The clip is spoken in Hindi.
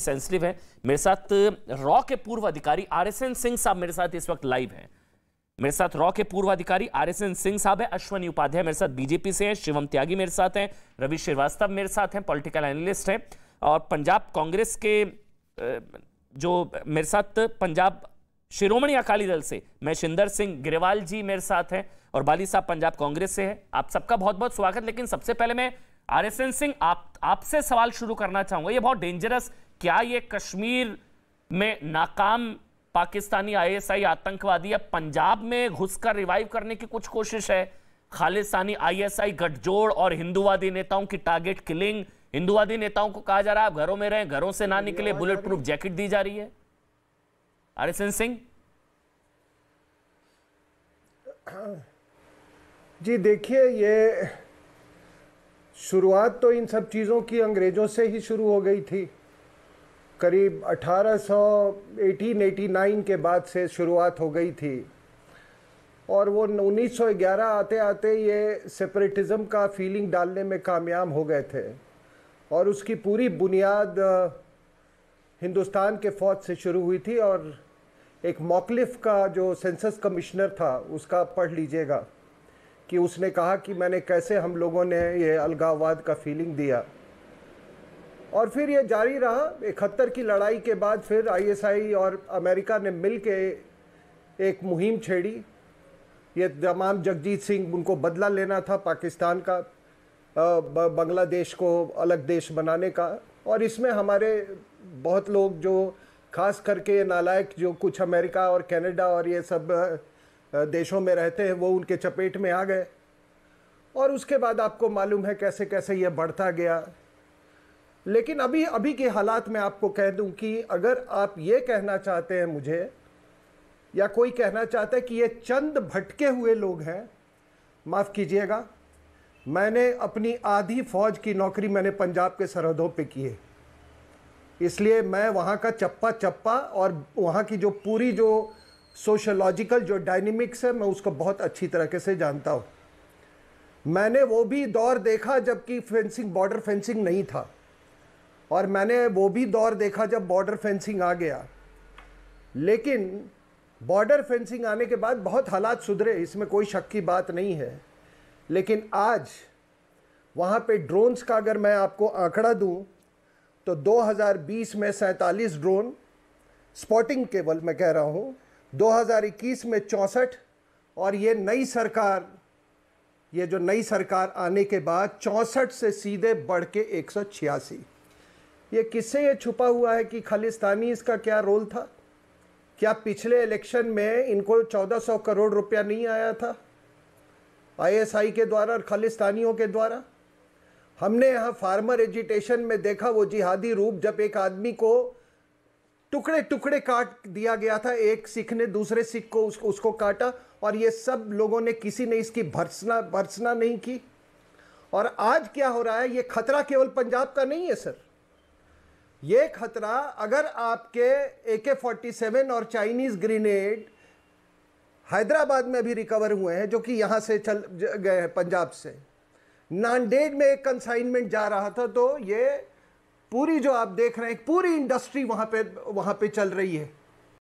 सेंसिटिव है मेरे साथ रॉ के पूर्व अधिकारी आर एस एन सिंह साहब मेरे साथ इस वक्त लाइव हैं मेरे साथ रॉ के पूर्व अधिकारी आर एस एन सिंह साहब है अश्वनी उपाध्याय मेरे साथ बीजेपी से हैं शिवम त्यागी मेरे साथ हैं रवि श्रीवास्तव मेरे साथ हैं पॉलिटिकल एनालिस्ट हैं और पंजाब कांग्रेस के जो मेरे साथ पंजाब शिरोमणि अकाली दल से मैं सिंह ग्रेवाल जी मेरे साथ हैं और बाली साहब पंजाब कांग्रेस से है आप सबका बहुत बहुत स्वागत लेकिन सबसे पहले मैं आरएसएन सिंह आप आपसे सवाल शुरू करना चाहूंगा ये बहुत डेंजरस क्या ये कश्मीर में नाकाम पाकिस्तानी आईएसआई आतंकवादी या पंजाब में घुसकर रिवाइव करने की कुछ कोशिश है खालिस्तानी आईएसआई गठजोड़ और हिंदुवादी नेताओं की टारगेट किलिंग हिंदुवादी नेताओं को कहा जा रहा है आप घरों में रहें घरों से ना निकले बुलेट प्रूफ जैकेट दी जा रही है आरएसएन सिंह जी देखिए ये शुरुआत तो इन सब चीज़ों की अंग्रेज़ों से ही शुरू हो गई थी करीब 1889 के बाद से शुरुआत हो गई थी और वो 1911 आते आते ये सेपरेटिज़म का फीलिंग डालने में कामयाब हो गए थे और उसकी पूरी बुनियाद हिंदुस्तान के फ़ौज से शुरू हुई थी और एक मौकलिफ का जो सेंसस कमिश्नर था उसका पढ़ लीजिएगा कि उसने कहा कि मैंने कैसे हम लोगों ने ये अलगाववाद का फीलिंग दिया और फिर ये जारी रहा इकहत्तर की लड़ाई के बाद फिर आईएसआई और अमेरिका ने मिल के एक मुहिम छेड़ी ये तमाम जगजीत सिंह उनको बदला लेना था पाकिस्तान का बांग्लादेश को अलग देश बनाने का और इसमें हमारे बहुत लोग जो खास करके ये नालायक जो कुछ अमेरिका और कनाडा और ये सब देशों में रहते हैं वो उनके चपेट में आ गए और उसके बाद आपको मालूम है कैसे कैसे ये बढ़ता गया लेकिन अभी अभी के हालात में आपको कह दूं कि अगर आप ये कहना चाहते हैं मुझे या कोई कहना चाहता है कि ये चंद भटके हुए लोग हैं माफ़ कीजिएगा मैंने अपनी आधी फौज की नौकरी मैंने पंजाब के सरहदों पे की है इसलिए मैं वहाँ का चप्पा चप्पा और वहाँ की जो पूरी जो सोशोलॉजिकल जो डायनेमिक्स है मैं उसको बहुत अच्छी तरीके से जानता हूँ मैंने वो भी दौर देखा जबकि फेंसिंग बॉर्डर फेंसिंग नहीं था और मैंने वो भी दौर देखा जब बॉर्डर फेंसिंग आ गया लेकिन बॉर्डर फेंसिंग आने के बाद बहुत हालात सुधरे इसमें कोई शक की बात नहीं है लेकिन आज वहाँ पे ड्रोन्स का अगर मैं आपको आंकड़ा दूँ तो 2020 में सैंतालीस ड्रोन स्पॉटिंग केवल मैं कह रहा हूँ 2021 में चौंसठ और ये नई सरकार ये जो नई सरकार आने के बाद चौंसठ से सीधे बढ़ के एक ये किससे ये छुपा हुआ है कि खालिस्तानी इसका क्या रोल था क्या पिछले इलेक्शन में इनको 1400 करोड़ रुपया नहीं आया था आईएसआई के द्वारा और खालिस्तानियों के द्वारा हमने यहाँ फार्मर एजुटेशन में देखा वो जिहादी रूप जब एक आदमी को टुकड़े टुकड़े काट दिया गया था एक सिख ने दूसरे सिख को उसको उसको काटा और ये सब लोगों ने किसी ने इसकी भर्सना भर्सना नहीं की और आज क्या हो रहा है ये खतरा केवल पंजाब का नहीं है सर ये खतरा अगर आपके ए के फोर्टी सेवन और चाइनीज़ ग्रेनेड हैदराबाद में भी रिकवर हुए हैं जो कि यहाँ से चल गए हैं पंजाब से नांदेड़ में एक कंसाइनमेंट जा रहा था तो ये पूरी जो आप देख रहे हैं पूरी इंडस्ट्री वहाँ पे वहाँ पे चल रही है